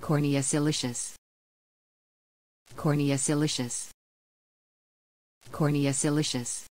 Cornea siliceous Cornea siliceous Cornea siliceous